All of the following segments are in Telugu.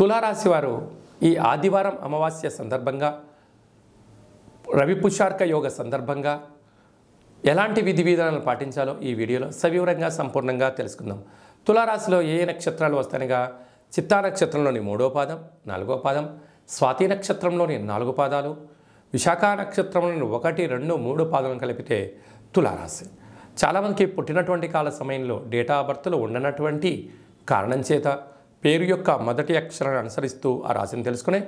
తులారాశివారు ఈ ఆదివారం అమావాస్య సందర్భంగా రవి పుషార్క యోగ సందర్భంగా ఎలాంటి విధి విధానాలు పాటించాలో ఈ వీడియోలో సవివరంగా సంపూర్ణంగా తెలుసుకుందాం తులారాశిలో ఏ నక్షత్రాలు వస్తాయనగా చిత్తా నక్షత్రంలోని మూడో పాదం నాలుగో పాదం స్వాతి నక్షత్రంలోని నాలుగు పాదాలు విశాఖ నక్షత్రంలోని ఒకటి రెండు మూడు పాదాలను కలిపితే తులారాశి చాలామందికి పుట్టినటువంటి కాల సమయంలో డేటా ఆఫ్ ఉండనటువంటి కారణం చేత పేరు యొక్క మొదటి అక్షరాన్ని అనుసరిస్తూ ఆ రాశిని తెలుసుకునే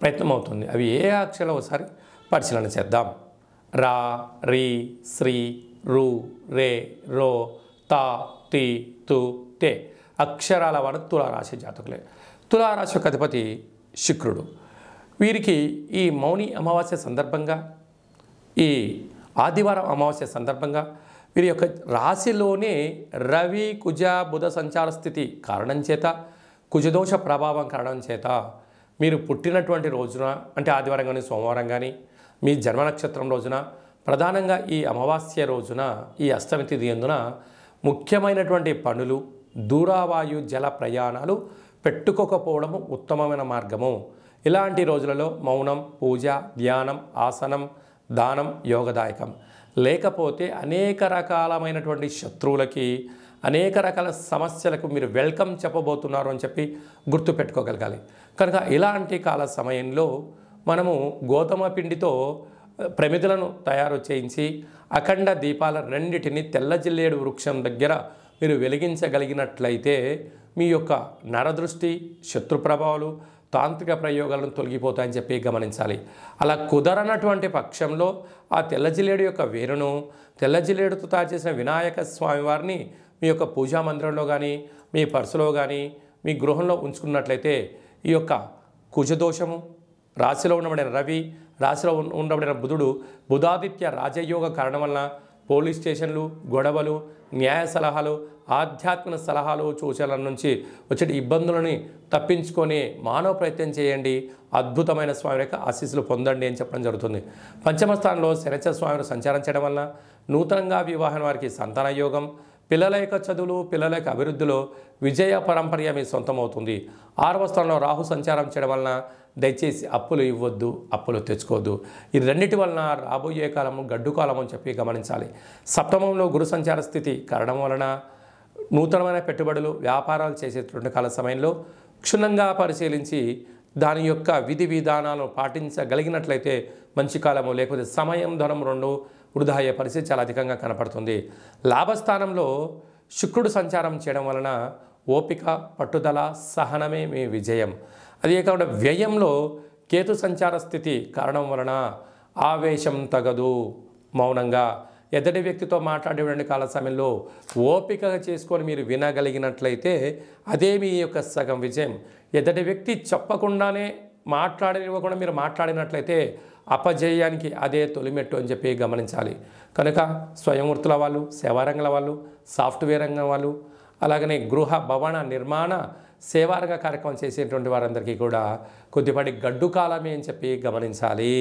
ప్రయత్నం అవుతుంది అవి ఏ అక్షరాలు ఒకసారి పరిశీలన చేద్దాం రా రీ శ్రీ రు రే రో తా తి తు తే అక్షరాల వారు తులారాశి జాతకులే తులారాశి యొక్క అధిపతి శుక్రుడు వీరికి ఈ మౌని అమావాస్య సందర్భంగా ఈ ఆదివారం అమావాస్య సందర్భంగా వీరి యొక్క రాశిలోనే రవి కుజ బుధ సంచార స్థితి కారణం చేత కుజదోష ప్రభావం కారణం చేత మీరు పుట్టినటువంటి రోజున అంటే ఆదివారం కానీ సోమవారం కానీ మీ జన్మ నక్షత్రం రోజున ప్రధానంగా ఈ అమావాస్య రోజున ఈ అష్టమి తిథి ఎందున ముఖ్యమైనటువంటి పనులు దూరావాయు జల ప్రయాణాలు పెట్టుకోకపోవడము ఉత్తమమైన మార్గము ఇలాంటి రోజులలో మౌనం పూజ ధ్యానం ఆసనం దానం యోగదాయకం లేకపోతే అనేక రకాలమైనటువంటి శత్రువులకి అనేక రకాల సమస్యలకు మీరు వెల్కమ్ చెప్పబోతున్నారు అని చెప్పి గుర్తుపెట్టుకోగలగాలి కనుక ఇలాంటి కాల సమయంలో మనము గోధుమ పిండితో ప్రమిదలను తయారు చేయించి అఖండ దీపాల రెండింటిని తెల్లజిల్లేడు వృక్షం దగ్గర మీరు వెలిగించగలిగినట్లయితే మీ యొక్క నరదృష్టి శత్రు ప్రభావాలు తాంత్రిక ప్రయోగాలను తొలగిపోతాయని చెప్పి గమనించాలి అలా కుదరనటువంటి పక్షంలో ఆ తెల్లజిల్లేడు యొక్క వేరును తెల్లజిల్లేడుతో తయారు చేసిన వినాయక స్వామివారిని మీ యొక్క పూజా మందిరంలో కానీ మీ పర్సులో కానీ మీ గృహంలో ఉంచుకున్నట్లయితే ఈ యొక్క కుజదోషము రాశిలో ఉండబడిన రవి రాశిలో ఉండబడిన బుధుడు బుధాదిత్య రాజయోగ కారణం వలన పోలీస్ స్టేషన్లు గొడవలు న్యాయ సలహాలు ఆధ్యాత్మిక సలహాలు సూచనల నుంచి వచ్చే ఇబ్బందులని తప్పించుకొని మానవ ప్రయత్నం చేయండి అద్భుతమైన స్వామి యొక్క ఆశీస్సులు పొందండి అని చెప్పడం జరుగుతుంది పంచమ స్థానంలో శనిచర స్వామిని సంచారం చేయడం వలన నూతనంగా వివాహం వారికి సంతాన యోగం పిల్లల యొక్క చదువులు పిల్లల యొక్క అభివృద్ధిలో విజయ పరంపర మీ సొంతమవుతుంది ఆరవ స్థానంలో రాహు సంచారం చేయడం వలన దయచేసి అప్పులు ఇవ్వద్దు అప్పులు తెచ్చుకోవద్దు ఈ రెండింటి వలన రాబోయే కాలము గడ్డు అని చెప్పి గమనించాలి సప్తమంలో గురు సంచార స్థితి కారణం వలన నూతనమైన పెట్టుబడులు వ్యాపారాలు చేసేటువంటి కాల సమయంలో క్షుణ్ణంగా పరిశీలించి దాని యొక్క విధి విధానాలను పాటించగలిగినట్లయితే మంచి కాలము లేకపోతే సమయం ధనం రెండు వృధా అయ్యే పరిస్థితి చాలా అధికంగా కనపడుతుంది లాభస్థానంలో శుక్రుడు సంచారం చేయడం వలన ఓపిక పట్టుదల సహనమే మీ విజయం అదే కాకుండా వ్యయంలో కేతు సంచార స్థితి కారణం వలన ఆవేశం తగదు మౌనంగా ఎదటి వ్యక్తితో మాట్లాడేటువంటి కాల సమయంలో ఓపికగా చేసుకొని మీరు వినగలిగినట్లయితే అదే మీ యొక్క సగం విజయం ఎదటి వ్యక్తి చెప్పకుండానే మాట్లాడనివ్వకుండా మీరు మాట్లాడినట్లయితే అపజయానికి అదే తొలిమెట్టు అని చెప్పి గమనించాలి కనుక స్వయంవృత్తుల వాళ్ళు సేవారంగల వాళ్ళు సాఫ్ట్వేర్ రంగం వాళ్ళు అలాగనే గృహ భవన నిర్మాణ సేవారంగ కార్యక్రమం చేసేటువంటి వారందరికీ కూడా కొద్దిపాటి గడ్డు కాలమే అని చెప్పి గమనించాలి